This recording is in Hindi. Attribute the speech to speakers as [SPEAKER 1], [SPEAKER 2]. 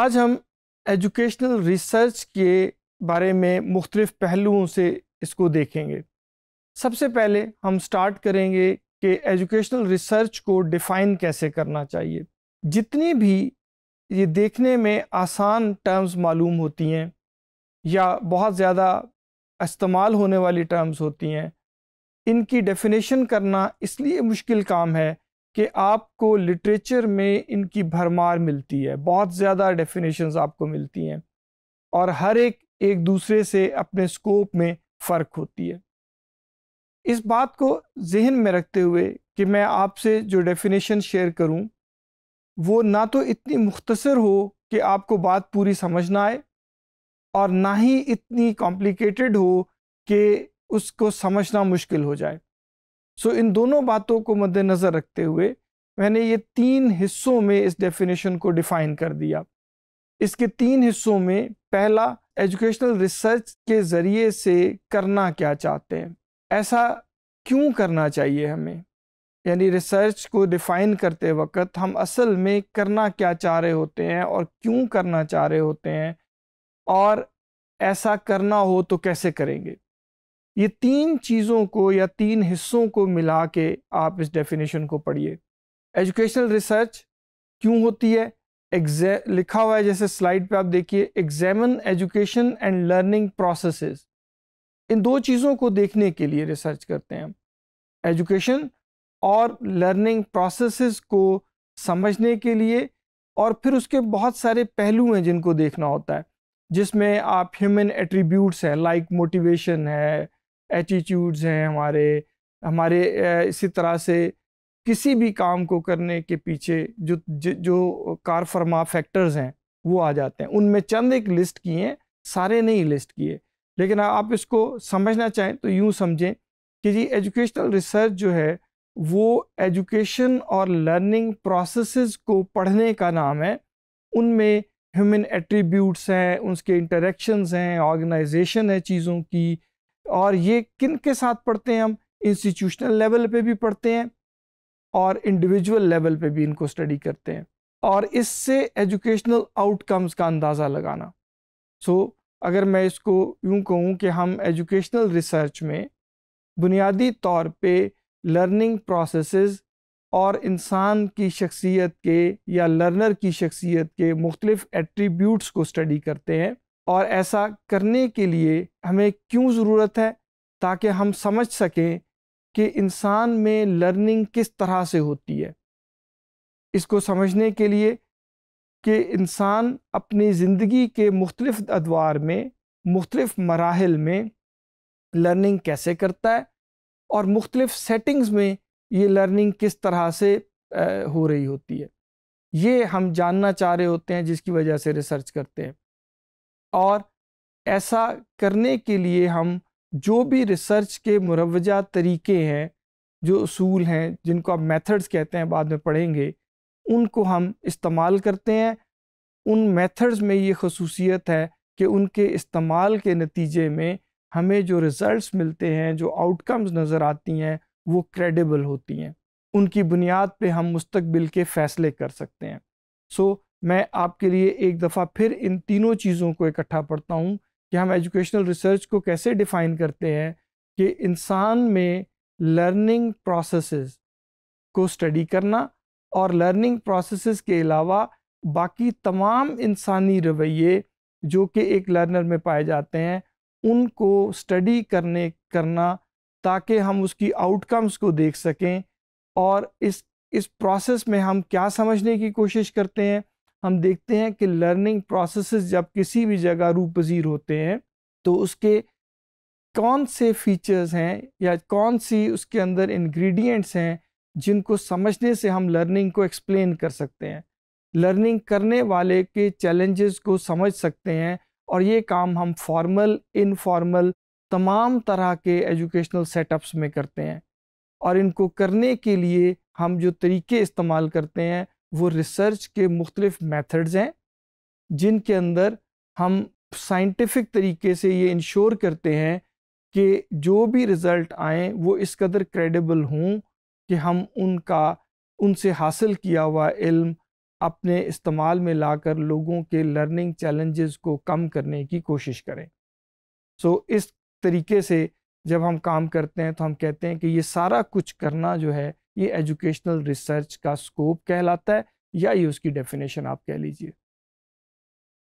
[SPEAKER 1] आज हम एजुकेशनल रिसर्च के बारे में मुख्तलिफ़ पहलुओं से इसको देखेंगे सबसे पहले हम स्टार्ट करेंगे कि एजुकेशनल रिसर्च को डिफ़ाइन कैसे करना चाहिए जितनी भी ये देखने में आसान टर्म्स मालूम होती हैं या बहुत ज़्यादा इस्तेमाल होने वाली टर्म्स होती हैं इनकी डेफिनेशन करना इसलिए मुश्किल काम है कि आपको लिटरेचर में इनकी भरमार मिलती है बहुत ज़्यादा डेफिनेशंस आपको मिलती हैं और हर एक एक दूसरे से अपने स्कोप में फ़र्क होती है इस बात को जहन में रखते हुए कि मैं आपसे जो डेफिनेशन शेयर करूं, वो ना तो इतनी मुख्तसर हो कि आपको बात पूरी समझ ना आए और ना ही इतनी कॉम्प्लिकेटेड हो कि उसको समझना मुश्किल हो जाए सो इन दोनों बातों को मद्देनज़र रखते हुए मैंने ये तीन हिस्सों में इस डेफिनेशन को डिफ़ाइन कर दिया इसके तीन हिस्सों में पहला एजुकेशनल रिसर्च के ज़रिए से करना क्या चाहते हैं ऐसा क्यों करना चाहिए हमें यानी रिसर्च को डिफ़ाइन करते वक्त हम असल में करना क्या चाह रहे होते हैं और क्यों करना चाह रहे होते हैं और ऐसा करना हो तो कैसे करेंगे ये तीन चीज़ों को या तीन हिस्सों को मिला के आप इस डेफिनेशन को पढ़िए एजुकेशनल रिसर्च क्यों होती है एग्जै लिखा हुआ है जैसे स्लाइड पे आप देखिए examine education and learning processes इन दो चीज़ों को देखने के लिए रिसर्च करते हैं हम एजुकेशन और लर्निंग प्रोसेसेस को समझने के लिए और फिर उसके बहुत सारे पहलू हैं जिनको देखना होता है जिसमें आप ह्यूमन एट्रीब्यूट्स हैं लाइक मोटिवेशन है एटीट्यूड्स हैं हमारे हमारे इसी तरह से किसी भी काम को करने के पीछे जो जो कार फरमा फैक्टर्स हैं वो आ जाते हैं उनमें चंद एक लिस्ट किए हैं सारे नहीं लिस्ट किए लेकिन आप इसको समझना चाहें तो यूँ समझें कि जी एजुकेशनल रिसर्च जो है वो एजुकेशन और लर्निंग प्रोसेसेस को पढ़ने का नाम है उनमें ह्यूमन एट्रीब्यूट्स हैं उसके इंटरेक्शंस हैं ऑर्गेनाइजेशन है चीज़ों की और ये किन के साथ पढ़ते हैं हम इंस्टीट्यूशनल लेवल पे भी पढ़ते हैं और इंडिविजुअल लेवल पे भी इनको स्टडी करते हैं और इससे एजुकेशनल आउटकम्स का अंदाज़ा लगाना सो so, अगर मैं इसको यूँ कहूँ कि हम एजुकेशनल रिसर्च में बुनियादी तौर पे लर्निंग प्रोसेसेस और इंसान की शख्सियत के या लर्नर की शख्सियत के मुख्तलिफ़ एट्रीब्यूट्स को स्टडी करते हैं और ऐसा करने के लिए हमें क्यों ज़रूरत है ताकि हम समझ सकें कि इंसान में लर्निंग किस तरह से होती है इसको समझने के लिए कि इंसान अपनी ज़िंदगी के मुख्तलिफ़ अदवार में मुख्तलिफ़ मराहल में लर्निंग कैसे करता है और मुख्तलिफ़ सेटिंग्स में ये लर्निंग किस तरह से हो रही होती है ये हम जानना चाह रहे होते हैं जिसकी वजह से रिसर्च करते हैं और ऐसा करने के लिए हम जो भी रिसर्च के मुरवजा तरीके हैं जो असूल हैं जिनको आप मेथड्स कहते हैं बाद में पढ़ेंगे उनको हम इस्तेमाल करते हैं उन मेथड्स में ये खसूसियत है कि उनके इस्तेमाल के नतीजे में हमें जो रिज़ल्ट मिलते हैं जो आउटकम्स नज़र आती हैं वो क्रेडिबल होती हैं उनकी बुनियाद पे हम मुस्तबिल के फ़ैसले कर सकते हैं सो मैं आपके लिए एक दफ़ा फिर इन तीनों चीज़ों को इकट्ठा पढ़ता हूँ कि हम एजुकेशनल रिसर्च को कैसे डिफ़ाइन करते हैं कि इंसान में लर्निंग प्रोसेसेस को स्टडी करना और लर्निंग प्रोसेसेस के अलावा बाकी तमाम इंसानी रवैये जो कि एक लर्नर में पाए जाते हैं उनको स्टडी करने करना ताकि हम उसकी आउटकम्स को देख सकें और इस इस प्रोसेस में हम क्या समझने की कोशिश करते हैं हम देखते हैं कि लर्निंग प्रोसेस जब किसी भी जगह पजीर होते हैं तो उसके कौन से फीचर्स हैं या कौन सी उसके अंदर इंग्रेडिएंट्स हैं जिनको समझने से हम लर्निंग को एक्सप्लेन कर सकते हैं लर्निंग करने वाले के चैलेंजेस को समझ सकते हैं और ये काम हम फॉर्मल इनफॉर्मल तमाम तरह के एजुकेशनल सेटअप्स में करते हैं और इनको करने के लिए हम जो तरीके इस्तेमाल करते हैं वो रिसर्च के मुख्तलिफ मेथड्स हैं जिनके अंदर हम साइंटिफिक तरीके से ये इंश्योर करते हैं कि जो भी रिज़ल्ट आएँ वो इस कदर क्रेडिबल हों कि हम उनका उनसे हासिल किया हुआ इल्म अपने इस्तेमाल में लाकर लोगों के लर्निंग चैलेंजेस को कम करने की कोशिश करें सो so, इस तरीके से जब हम काम करते हैं तो हम कहते हैं कि ये सारा कुछ करना जो है ये एजुकेशनल रिसर्च का स्कोप कहलाता है या ये उसकी डेफिनेशन आप कह लीजिए